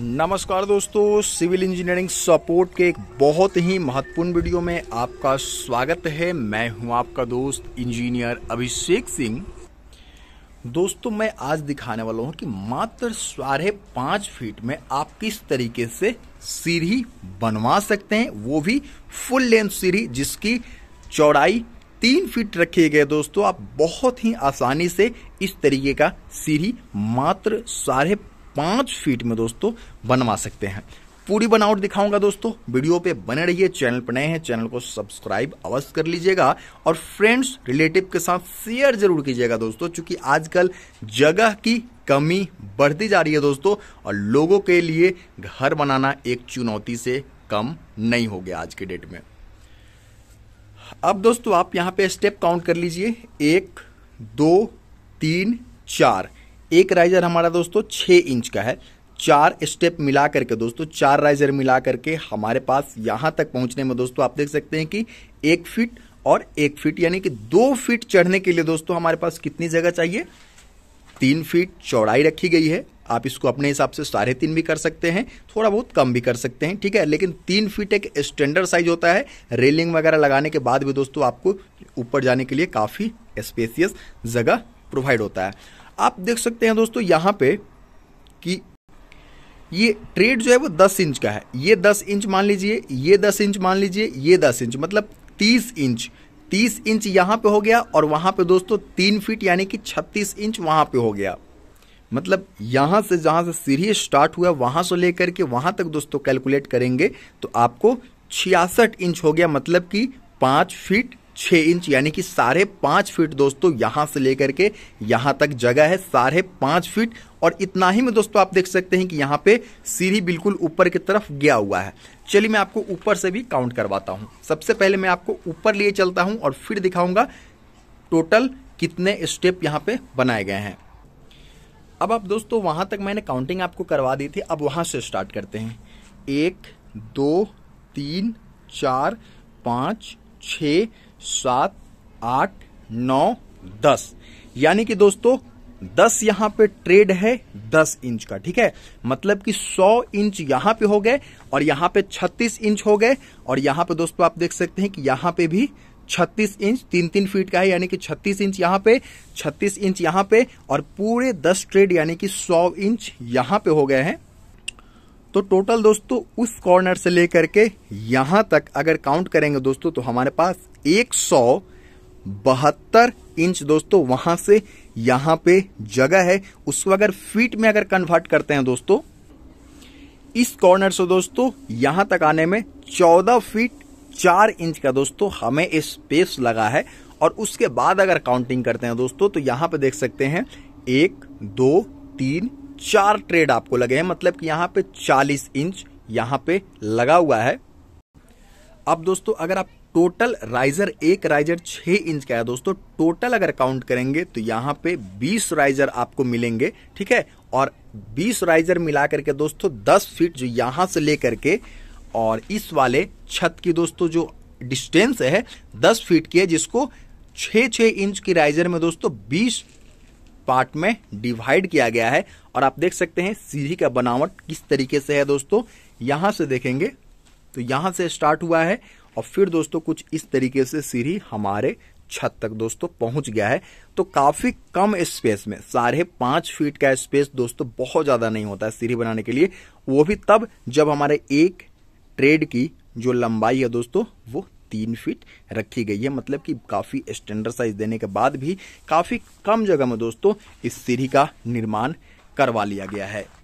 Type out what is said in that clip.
नमस्कार दोस्तों civil engineering support के एक बहुत ही महत्वपूर्ण वीडियो में आपका स्वागत है मैं हूं आपका दोस्त इंजीनियर अभिषेक सिंह दोस्तों मैं आज दिखाने वाला हूं कि मात्र साढ़े पांच फीट में आप किस तरीके से सीढ़ी बनवा सकते हैं वो भी फुल लेंथ सीढ़ी जिसकी चौड़ाई तीन फीट रखे गए दोस्तों आप बहुत ही आसानी से इस तरीके का सीढ़ी मात्र साढ़े पाँच फीट में दोस्तों बनवा सकते हैं पूरी बनावट दिखाऊंगा दोस्तों वीडियो पे बने रहिए चैनल पर नए हैं चैनल को सब्सक्राइब अवश्य कर लीजिएगा और फ्रेंड्स रिलेटिव के साथ शेयर जरूर कीजिएगा दोस्तों क्योंकि आजकल जगह की कमी बढ़ती जा रही है दोस्तों और लोगों के लिए घर बनाना एक चुनौती से कम नहीं हो गया आज के डेट में अब दोस्तों आप यहाँ पे स्टेप काउंट कर लीजिए एक दो तीन चार एक राइजर हमारा दोस्तों छः इंच का है चार स्टेप मिला करके दोस्तों चार राइजर मिला करके हमारे पास यहाँ तक पहुँचने में दोस्तों आप देख सकते हैं कि एक फीट और एक फीट यानी कि दो फीट चढ़ने के लिए दोस्तों हमारे पास कितनी जगह चाहिए तीन फीट चौड़ाई रखी गई है आप इसको अपने हिसाब से साढ़े तीन भी कर सकते हैं थोड़ा बहुत कम भी कर सकते हैं ठीक है लेकिन तीन फीट एक स्टैंडर्ड साइज होता है रेलिंग वगैरह लगाने के बाद भी दोस्तों आपको ऊपर जाने के लिए काफ़ी स्पेसियस जगह प्रोवाइड होता है आप देख सकते हैं दोस्तों यहां पे कि ये ट्रेड जो है वो 10 इंच का है ये 10 इंच मान लीजिए ये 10 इंच मान लीजिए ये 10 इंच मतलब 30 इंच 30 इंच यहां पे हो गया और वहां पे दोस्तों तीन फीट यानी कि 36 इंच वहां पे हो गया मतलब यहां से जहां से सीढ़ी स्टार्ट हुआ वहां से लेकर के वहां तक दोस्तों कैलकुलेट करेंगे तो आपको छियासठ इंच हो गया मतलब कि पांच फीट छः इंच यानी कि साढ़े पाँच फीट दोस्तों यहाँ से लेकर के यहाँ तक जगह है साढ़े पाँच फीट और इतना ही में दोस्तों आप देख सकते हैं कि यहाँ पे सीढ़ी बिल्कुल ऊपर की तरफ गया हुआ है चलिए मैं आपको ऊपर से भी काउंट करवाता हूँ सबसे पहले मैं आपको ऊपर लिए चलता हूँ और फिर दिखाऊंगा टोटल कितने स्टेप यहाँ पे बनाए गए हैं अब आप दोस्तों वहाँ तक मैंने काउंटिंग आपको करवा दी थी अब वहाँ से स्टार्ट करते हैं एक दो तीन चार पाँच छः सात आठ नौ दस यानी कि दोस्तों दस यहां पे ट्रेड है दस इंच का ठीक है मतलब कि सौ इंच यहां पे हो गए और यहां पे छत्तीस इंच हो गए और यहां पे दोस्तों आप देख सकते हैं कि यहां पे भी छत्तीस इंच तीन तीन फीट का है यानी कि छत्तीस इंच यहां पे छत्तीस इंच यहां पे और पूरे दस ट्रेड यानी कि सौ इंच यहां पे हो गए हैं तो टोटल दोस्तों उस कॉर्नर से लेकर के यहां तक अगर काउंट करेंगे दोस्तों तो हमारे पास एक सौ बहत्तर इंच दोस्तों वहां से यहां पे जगह है उसको अगर फीट में अगर कन्वर्ट करते हैं दोस्तों इस कॉर्नर से दोस्तों यहां तक आने में चौदह फीट चार इंच का दोस्तों हमें स्पेस लगा है और उसके बाद अगर काउंटिंग करते हैं दोस्तों तो यहां पे देख सकते हैं एक दो तीन चार ट्रेड आपको लगे हैं मतलब कि यहां पे 40 इंच यहां पे लगा हुआ है अब दोस्तों अगर आप टोटल राइजर एक राइजर छः इंच का है दोस्तों टोटल अगर काउंट करेंगे तो यहां पे 20 राइजर आपको मिलेंगे ठीक है और 20 राइजर मिला करके दोस्तों 10 फीट जो यहां से लेकर के और इस वाले छत की दोस्तों जो डिस्टेंस है 10 फीट की है जिसको 6-6 इंच की राइजर में दोस्तों पार्ट में डिवाइड किया गया है और आप देख सकते हैं सीढ़ी का बनावट किस तरीके से है दोस्तों यहां से देखेंगे तो यहां से स्टार्ट हुआ है और फिर दोस्तों कुछ इस तरीके से सीढ़ी हमारे छत तक दोस्तों पहुंच गया है तो काफी कम स्पेस में साढ़े पांच फीट का स्पेस दोस्तों बहुत ज्यादा नहीं होता है सीढ़ी बनाने के लिए वो भी तब जब हमारे एक ट्रेड की जो लंबाई है दोस्तों वो तीन फीट रखी गई है मतलब कि काफ़ी स्टैंडर्ड साइज देने के बाद भी काफ़ी कम जगह में दोस्तों इस सीढ़ी का निर्माण करवा लिया गया है